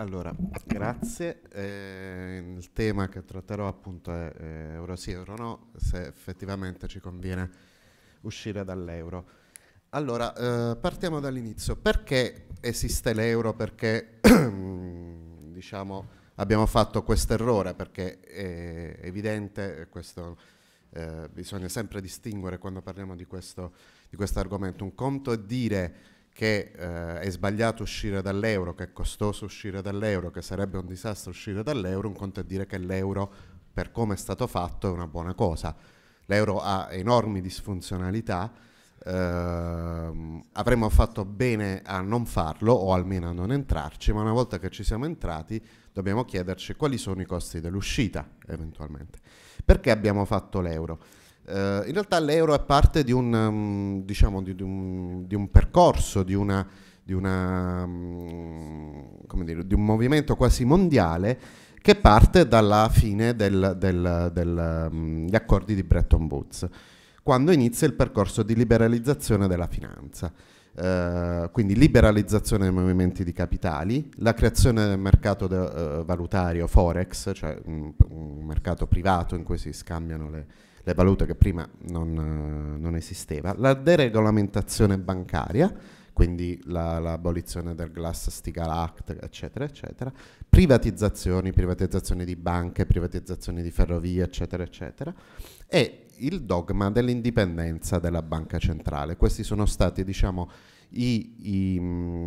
Allora, grazie. Eh, il tema che tratterò appunto è eh, euro sì, euro no, se effettivamente ci conviene uscire dall'euro. Allora, eh, partiamo dall'inizio. Perché esiste l'euro? Perché diciamo abbiamo fatto questo errore? Perché è evidente, questo, eh, bisogna sempre distinguere quando parliamo di questo, di questo argomento. Un conto è dire che eh, è sbagliato uscire dall'euro, che è costoso uscire dall'euro, che sarebbe un disastro uscire dall'euro, un conto è dire che l'euro, per come è stato fatto, è una buona cosa. L'euro ha enormi disfunzionalità, Uh, avremmo fatto bene a non farlo o almeno a non entrarci, ma una volta che ci siamo entrati dobbiamo chiederci quali sono i costi dell'uscita eventualmente. Perché abbiamo fatto l'euro? Uh, in realtà l'euro è parte di un, um, diciamo, di, di, un, di un, percorso, di, una, una, um, dire, di, un movimento quasi mondiale che parte dalla fine degli mm, um, accordi di Bretton Woods, quando inizia il percorso di liberalizzazione della finanza. Uh, quindi liberalizzazione dei movimenti di capitali, la creazione del mercato de, uh, valutario Forex, cioè un, un mercato privato in cui si scambiano le, le valute che prima non, eh, non esisteva, la deregolamentazione bancaria, quindi l'abolizione del Glass-Steagall Act, eccetera, eccetera, privatizzazioni, privatizzazioni di banche, privatizzazioni di ferrovie, eccetera, eccetera, e il dogma dell'indipendenza della banca centrale. Questi sono stati, diciamo, i, i,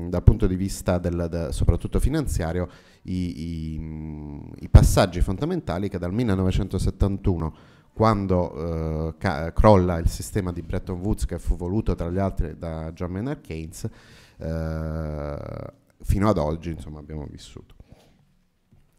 dal punto di vista del, da, soprattutto finanziario i, i, passaggi fondamentali che dal 1971 quando eh, crolla il sistema di Bretton Woods che fu voluto tra gli altri da John Maynard Keynes, eh, fino ad oggi insomma, abbiamo vissuto.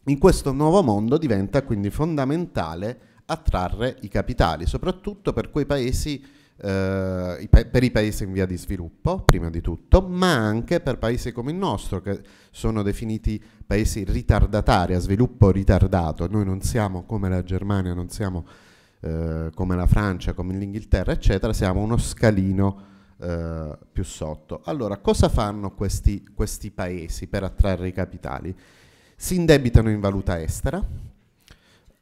In questo nuovo mondo diventa quindi fondamentale attrarre i capitali, soprattutto per quei paesi Uh, per i paesi in via di sviluppo, prima di tutto, ma anche per paesi come il nostro, che sono definiti paesi ritardatari, a sviluppo ritardato. Noi non siamo come la Germania, non siamo eh, come la Francia, come l'Inghilterra, eccetera, siamo uno scalino eh, più sotto. Allora, cosa fanno questi, questi paesi per attrarre i capitali? Si indebitano in valuta estera,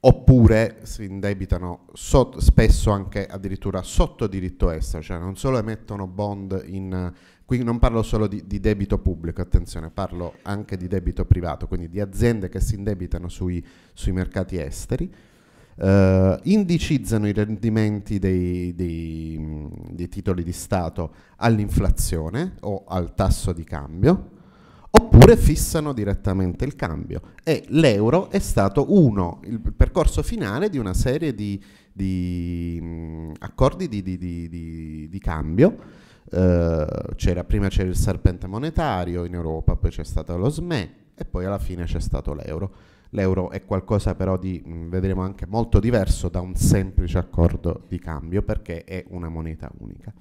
oppure si indebitano sotto, spesso anche addirittura sotto diritto estero, cioè non solo emettono bond in... Qui non parlo solo di, di, debito pubblico, attenzione, parlo anche di debito privato, quindi di aziende che si indebitano sui, sui mercati esteri, eh, indicizzano i rendimenti dei, dei, dei titoli di Stato all'inflazione o al tasso di cambio, oppure fissano direttamente il cambio. E l'euro è stato uno, il percorso finale di una serie di, di mh, accordi di, di, di cambio. Eh, c'era, prima c'era il serpente monetario in Europa, poi c'è stato lo SME e poi alla fine c'è stato l'euro. L'euro è qualcosa però di, mm, vedremo anche, molto diverso da un semplice accordo di cambio perché è una moneta unica.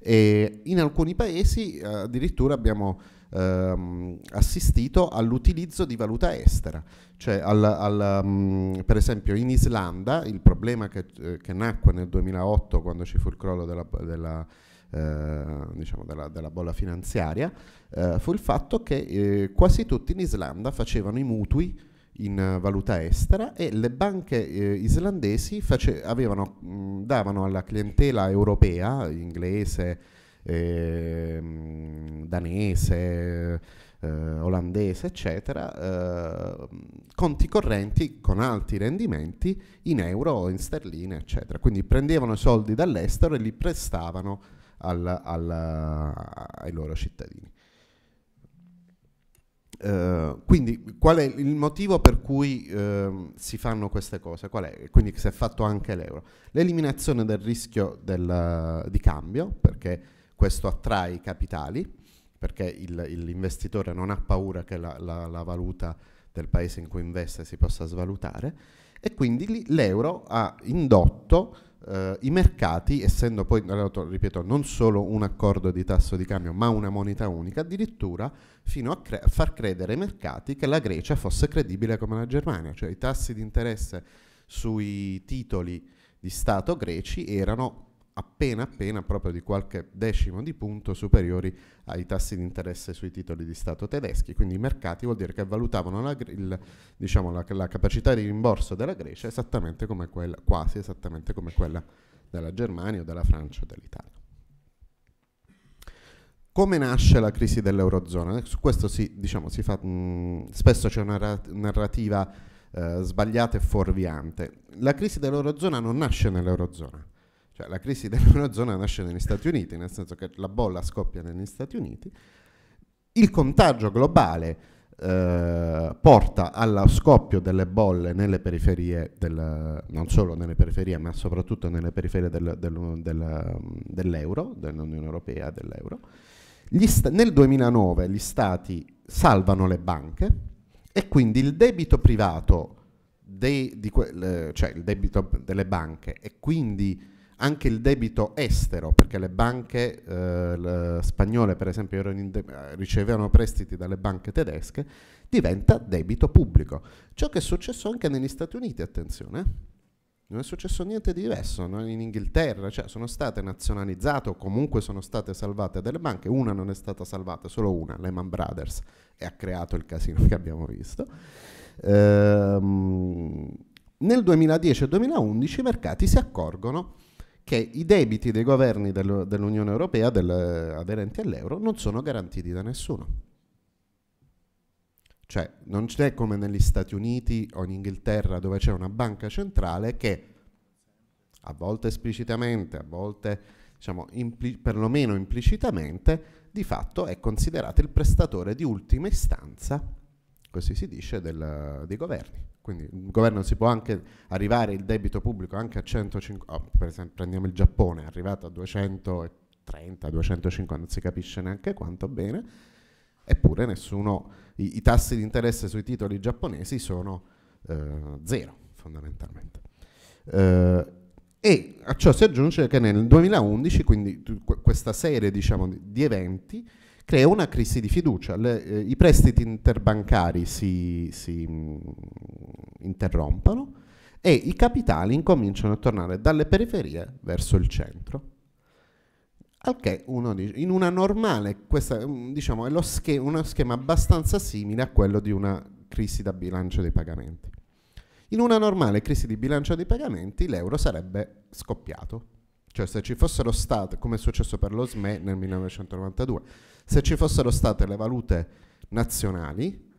E in alcuni paesi eh, addirittura abbiamo ehm, assistito all'utilizzo di valuta estera, cioè al, al, mh, mm, per esempio in Islanda il problema che, eh, che, nacque nel 2008 quando ci fu il crollo della, della eh, Diciamo della, della, bolla finanziaria, eh, fu il fatto che eh, quasi tutti in Islanda facevano i mutui in eh, valuta estera e le banche eh, islandesi face- avevano, mh, mm, davano alla clientela europea, inglese, eh, danese, eh, olandese, eccetera, eh, conti correnti con alti rendimenti in euro, o in sterline, eccetera. Quindi prendevano i soldi dall'estero e li prestavano al, al, ai loro cittadini. Eh, quindi qual è il motivo per cui eh, si fanno queste cose? Qual è? Quindi si è fatto anche l'euro. L'eliminazione del rischio del, di cambio, perché questo attrae i capitali, perché il, l'investitore non ha paura che la, la, la valuta del paese in cui investe si possa svalutare e quindi l'euro ha indotto Uh, I mercati, essendo poi, ripeto, non solo un accordo di tasso di cambio, ma una moneta unica, addirittura fino a, cre- a far credere ai mercati che la Grecia fosse credibile come la Germania, cioè i tassi di interesse sui titoli di Stato greci erano appena appena proprio di qualche decimo di punto superiori ai tassi di interesse sui titoli di Stato tedeschi, quindi i mercati vuol dire che valutavano la, il, diciamo, la, la capacità di rimborso della Grecia esattamente quella, quasi esattamente come quella della Germania o della Francia o dell'Italia. Come nasce la crisi dell'Eurozona? Su questo si, diciamo, si fa, mh, spesso c'è una narrativa eh, sbagliata e fuorviante. La crisi dell'Eurozona non nasce nell'Eurozona, cioè, la crisi dell'eurozona nasce negli Stati Uniti, nel senso che la bolla scoppia negli Stati Uniti, il contagio globale eh, porta allo scoppio delle bolle nelle periferie, del, non solo nelle periferie, ma soprattutto nelle periferie del, del, dell'euro, dell'Unione Europea, dell'euro. Sta- nel 2009 gli stati salvano le banche e quindi il debito privato, dei, que- le, cioè il debito delle banche e quindi anche il debito estero, perché le banche eh, spagnole, per esempio, eh, ricevevano prestiti dalle banche tedesche, diventa debito pubblico. Ciò che è successo anche negli Stati Uniti, attenzione. Eh. Non è successo niente di diverso no? in Inghilterra, cioè sono state nazionalizzate o comunque sono state salvate delle banche, una non è stata salvata, solo una, Lehman Brothers, e ha creato il casino che abbiamo visto. Ehm, nel 2010 e 2011 i mercati si accorgono che i debiti dei governi del, dell'Unione Europea del, aderenti all'euro non sono garantiti da nessuno. Cioè non c'è come negli Stati Uniti o in Inghilterra dove c'è una banca centrale che a volte esplicitamente, a volte diciamo, impli- perlomeno implicitamente, di fatto è considerata il prestatore di ultima istanza, così si dice, del, dei governi. Quindi il governo si può anche arrivare il debito pubblico anche a 150, oh, per esempio prendiamo il Giappone, è arrivato a 230, 250, non si capisce neanche quanto bene, eppure nessuno, i, i tassi di interesse sui titoli giapponesi sono eh, zero fondamentalmente. Eh, e a ciò si aggiunge che nel 2011, quindi questa serie diciamo, di eventi, crea una crisi di fiducia. Le, eh, I prestiti interbancari si, si mh, mm, interrompono e i capitali incominciano a tornare dalle periferie verso il centro. Al che uno dice, in una normale, questa mm, diciamo, è schema, uno schema abbastanza simile a quello di una crisi da bilancio dei pagamenti. In una normale crisi di bilancio dei pagamenti l'euro sarebbe scoppiato, cioè se ci fossero state, come è successo per lo SME nel 1992, se ci fossero state le valute nazionali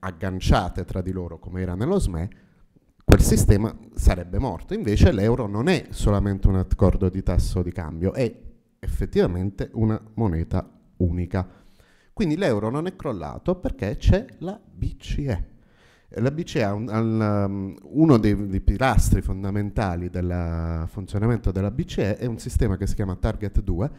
agganciate tra di loro come era nello SME, quel sistema sarebbe morto. Invece l'euro non è solamente un accordo di tasso di cambio, è effettivamente una moneta unica. Quindi l'euro non è crollato perché c'è la BCE. La BCE ha un, al, um, uno dei, dei, pilastri fondamentali del funzionamento della BCE è un sistema che si chiama Target 2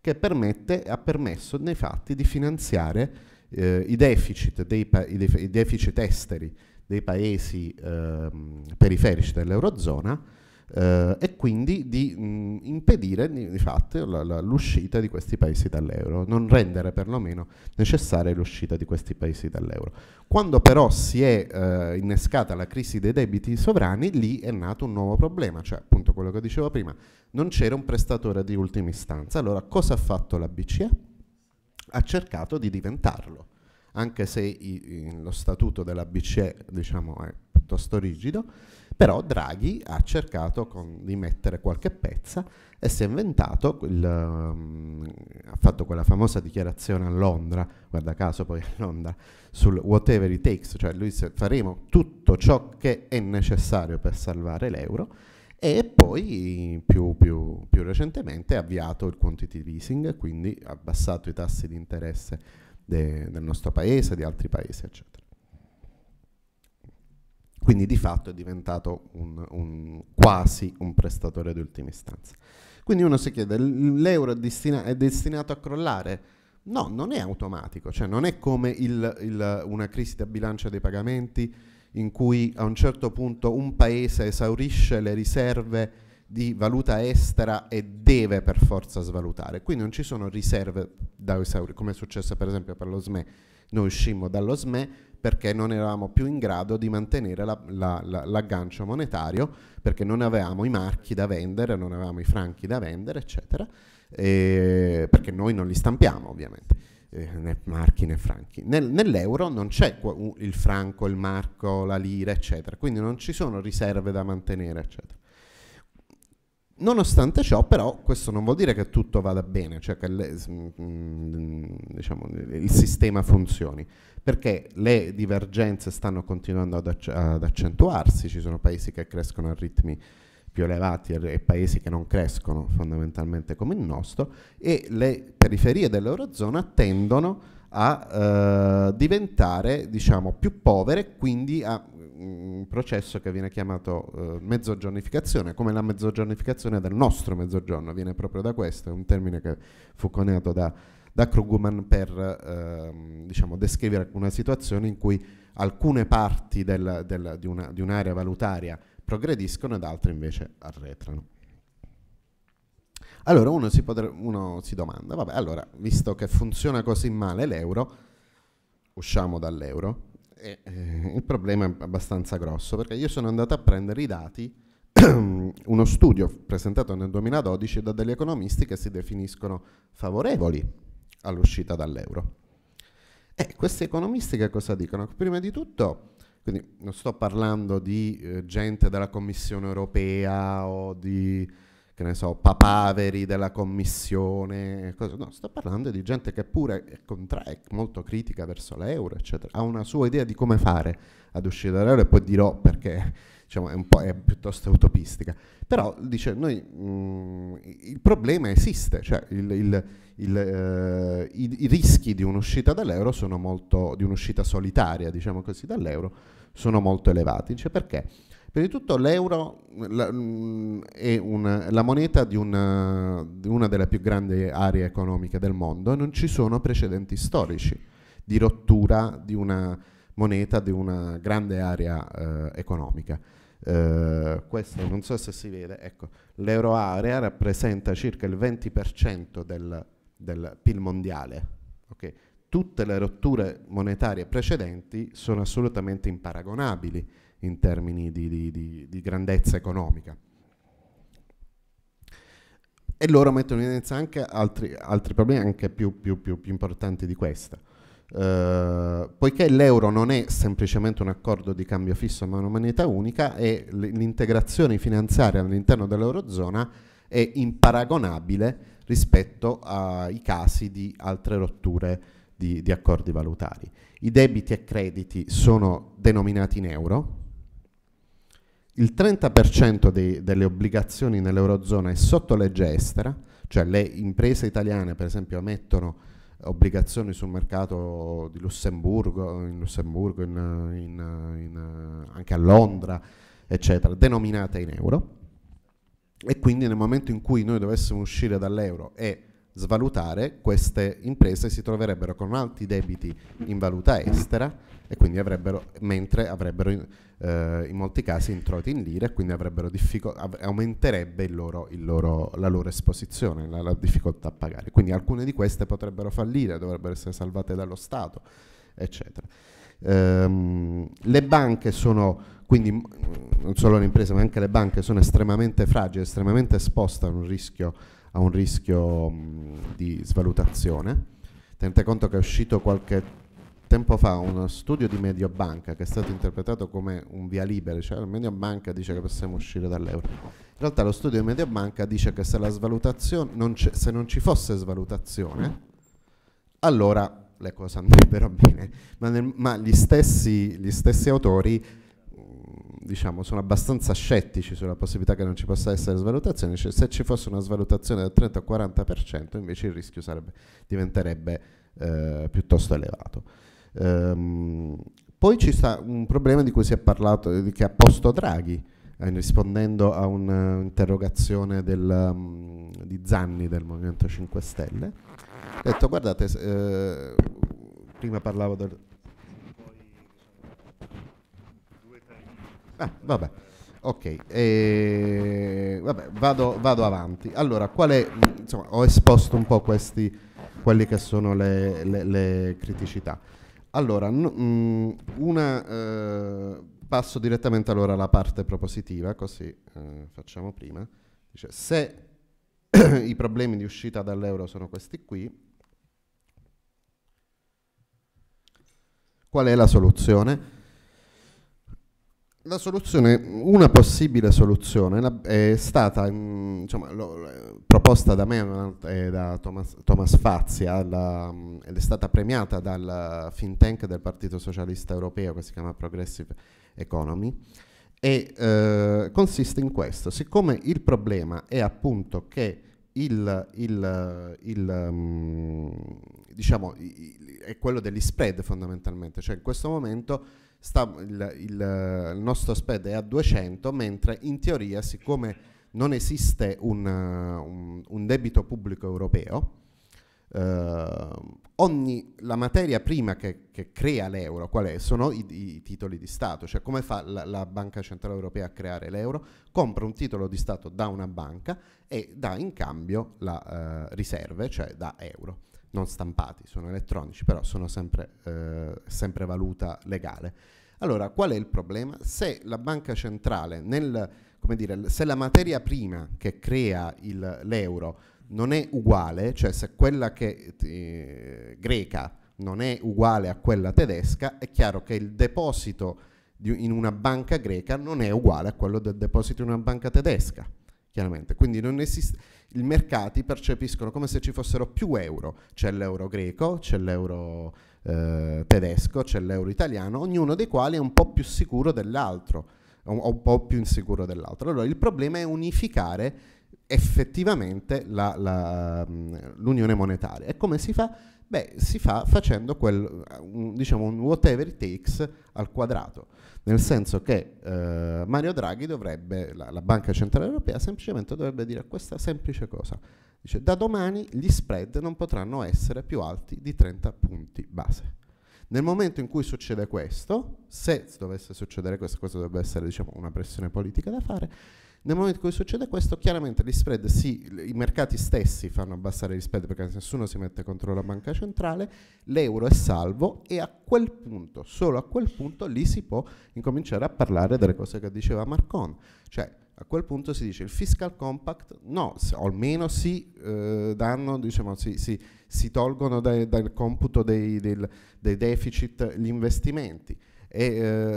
che permette, ha permesso nei fatti di finanziare eh, i, deficit dei, i, deficit esteri dei paesi eh, periferici dell'Eurozona eh, e quindi di mh, mm, impedire di, fatto la, la, l'uscita di questi paesi dall'euro, non rendere perlomeno necessaria l'uscita di questi paesi dall'euro. Quando però si è eh, innescata la crisi dei debiti sovrani, lì è nato un nuovo problema, cioè appunto quello che dicevo prima, non c'era un prestatore di ultima istanza. Allora cosa ha fatto la BCE? Ha cercato di diventarlo anche se i, i, lo statuto della BCE diciamo, è piuttosto rigido, però Draghi ha cercato con, di mettere qualche pezza e si è inventato, quel, um, ha fatto quella famosa dichiarazione a Londra, guarda caso poi a Londra, sul whatever it takes, cioè lui dice faremo tutto ciò che è necessario per salvare l'euro e poi più, più, più recentemente ha avviato il quantitative easing, quindi ha abbassato i tassi di interesse de, del nostro paese, di altri paesi, eccetera. Quindi di fatto è diventato un, un, quasi un prestatore di ultima istanza. Quindi uno si chiede, l'euro è, destina, è destinato a crollare? No, non è automatico, cioè non è come il, il, una crisi da bilancia dei pagamenti in cui a un certo punto un paese esaurisce le riserve di valuta estera e deve per forza svalutare. Qui non ci sono riserve da esaurire, come è successo per esempio per lo SME. Noi uscimmo dallo SME, perché non eravamo più in grado di mantenere la, la, la, l'aggancio monetario, perché non avevamo i marchi da vendere, non avevamo i franchi da vendere, eccetera, perché noi non li stampiamo ovviamente. Eh, né marchi né franchi. Nel, nell'euro non c'è il franco, il marco, la lira, eccetera, quindi non ci sono riserve da mantenere, eccetera. Nonostante ciò, però, questo non vuol dire che tutto vada bene, cioè che le, mh, diciamo, il sistema funzioni, perché le divergenze stanno continuando ad, acc ad, accentuarsi, ci sono paesi che crescono a ritmi più elevati e paesi che non crescono fondamentalmente come il nostro e le periferie dell'Eurozona tendono a eh, diventare diciamo, più povere, quindi a mm, un processo che viene chiamato eh, mezzogiornificazione, come la mezzogiornificazione del nostro mezzogiorno, viene proprio da questo, è un termine che fu coniato da da Krugman per ehm, diciamo, descrivere una situazione in cui alcune parti del, del, di, una, di un'area valutaria progrediscono ed altre invece arretrano. Allora uno si, potre, uno si, domanda, vabbè, allora visto che funziona così male l'euro, usciamo dall'euro. E, eh, il problema è abbastanza grosso perché io sono andato a prendere i dati, uno studio presentato nel 2012 da degli economisti che si definiscono favorevoli all'uscita dall'euro. E questi economisti che cosa dicono? Prima di tutto, quindi non sto parlando di eh, gente della Commissione europea o di, che ne so, papaveri della Commissione, cosa, no, sto parlando di gente che pure è, contra- è molto critica verso l'euro, eccetera, ha una sua idea di come fare ad uscire dall'euro e poi dirò perché diciamo, è, un po', è piuttosto utopistica. Però dice, noi, mh, mm, il problema esiste, cioè il, il, il, eh, i, i, rischi di un'uscita dall'euro sono molto, di un'uscita solitaria, diciamo così, dall'euro, sono molto elevati. Dice perché? Prima di tutto l'euro la, mh, mm, è una, la moneta di una, di una delle più grandi aree economiche del mondo e non ci sono precedenti storici di rottura di una moneta di una grande area eh, economica. Eh, questo non so se si vede, ecco, area rappresenta circa il 20% del, del PIL mondiale. Okay? Tutte le rotture monetarie precedenti sono assolutamente imparagonabili in termini di, di, di, di grandezza economica e loro mettono in evidenza anche altri, altri problemi anche più, più, più, più, importanti di questa. Eh, poiché l'euro non è semplicemente un accordo di cambio fisso ma una moneta unica e l'integrazione finanziaria all'interno dell'eurozona è imparagonabile rispetto ai casi di altre rotture di, di accordi valutari. I debiti e crediti sono denominati in euro, il 30% dei, delle obbligazioni nell'eurozona è sotto legge estera, cioè le imprese italiane per esempio emettono obbligazioni sul mercato di Lussemburgo, in Lussemburgo in, in, in, anche a Londra, eccetera, denominate in euro. E quindi nel momento in cui noi dovessimo uscire dall'euro e svalutare, queste imprese si troverebbero con alti debiti in valuta estera e quindi avrebbero, mentre avrebbero in, eh, in molti casi introiti in lire e quindi av aumenterebbe il loro, il loro, la loro esposizione, la, la difficoltà a pagare. Quindi alcune di queste potrebbero fallire, dovrebbero essere salvate dallo Stato, eccetera. Ehm, le banche sono quindi mm, non solo le imprese ma anche le banche sono estremamente fragili, estremamente esposte a un rischio, a un rischio mh, mm, di svalutazione. Tenete conto che è uscito qualche tempo fa uno studio di Mediobanca che è stato interpretato come un via libera, cioè Mediobanca dice che possiamo uscire dall'euro. In realtà lo studio di Mediobanca dice che se, non se non ci fosse svalutazione, allora le cose andrebbero bene, ma, nel, ma gli, stessi, gli, stessi, autori mm, diciamo, sono abbastanza scettici sulla possibilità che non ci possa essere svalutazione, cioè, se ci fosse una svalutazione del 30 40% invece il rischio sarebbe, diventerebbe eh, piuttosto elevato. Ehm, poi ci sta un problema di cui si è parlato, che ha posto Draghi, eh, rispondendo a un'interrogazione um, di Zanni del Movimento 5 Stelle. Ho detto, guardate, eh, prima parlavo del... Ah, vabbè. Ok, eh, vabbè, vado, vado, avanti. Allora, quale, insomma, ho esposto un po' questi, quelle che sono le, le, le criticità. Allora, n- mm, una... Eh, passo direttamente allora alla parte propositiva, così eh, facciamo prima. Dice, se i problemi di uscita dall'euro sono questi qui, qual è la soluzione? La soluzione, una possibile soluzione è stata mh, mm, lo, eh, proposta da me e da Thomas, Thomas Fazia la, mm, ed è stata premiata dal eh, think tank del Partito Socialista Europeo che si chiama Progressive Economy e eh, consiste in questo, siccome il problema è appunto che il, il, il mm, diciamo, il, è quello degli spread fondamentalmente, cioè in questo momento sta, il, nostro spread è a 200 mentre in teoria siccome non esiste un, un, un debito pubblico europeo, Uh, ogni, la materia prima che, che crea l'euro qual è? Sono i, i, titoli di Stato, cioè come fa la, la, Banca Centrale Europea a creare l'euro? Compra un titolo di Stato da una banca e dà in cambio la, uh, riserve, cioè da euro. Non stampati, sono elettronici, però sono sempre, uh, sempre valuta legale. Allora, qual è il problema? Se la banca centrale, nel, come dire, se la materia prima che crea il, l'euro non è uguale, cioè se quella che, eh, greca non è uguale a quella tedesca, è chiaro che il deposito di, in una banca greca non è uguale a quello del deposito in una banca tedesca, chiaramente. Quindi esiste, i mercati percepiscono come se ci fossero più euro, c'è l'euro greco, c'è l'euro eh, tedesco, c'è l'euro italiano, ognuno dei quali è un po' più sicuro dell'altro, o un po' più insicuro dell'altro. Allora il problema è unificare effettivamente la, la, mm, l'unione monetaria. E come si fa? Beh, si fa facendo quel, un, diciamo, un whatever it takes al quadrato, nel senso che eh, Mario Draghi dovrebbe, la, la, Banca Centrale Europea semplicemente dovrebbe dire questa semplice cosa, dice da domani gli spread non potranno essere più alti di 30 punti base. Nel momento in cui succede questo, se dovesse succedere questo, questo dovrebbe essere diciamo, una pressione politica da fare, nel momento in cui succede questo, chiaramente gli spread, sì, i mercati stessi fanno abbassare gli spread perché nessuno si mette contro la banca centrale, l'euro è salvo e a quel punto, solo a quel punto, lì si può incominciare a parlare delle cose che diceva Marcon. Cioè, a quel punto si dice il fiscal compact no, o almeno si eh, danno, diciamo, si, si, si tolgono dai, dal computo dei, del, dei, deficit gli investimenti e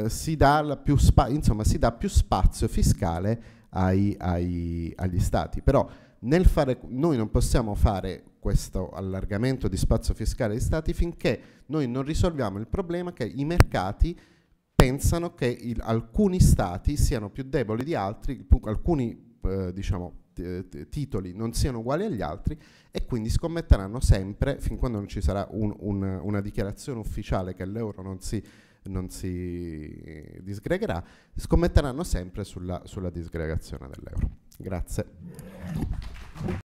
eh, si, dà più spa- insomma, si dà più spazio fiscale ai, ai, agli stati. Però nel fare, noi non possiamo fare questo allargamento di spazio fiscale agli stati finché noi non risolviamo il problema che i mercati pensano che il, alcuni stati siano più deboli di altri, alcuni eh, diciamo, titoli non siano uguali agli altri e quindi scommetteranno sempre, fin quando non ci sarà un, un, una dichiarazione ufficiale che l'euro non si non si disgregherà, scommetteranno sempre sulla, sulla disgregazione dell'euro. Grazie.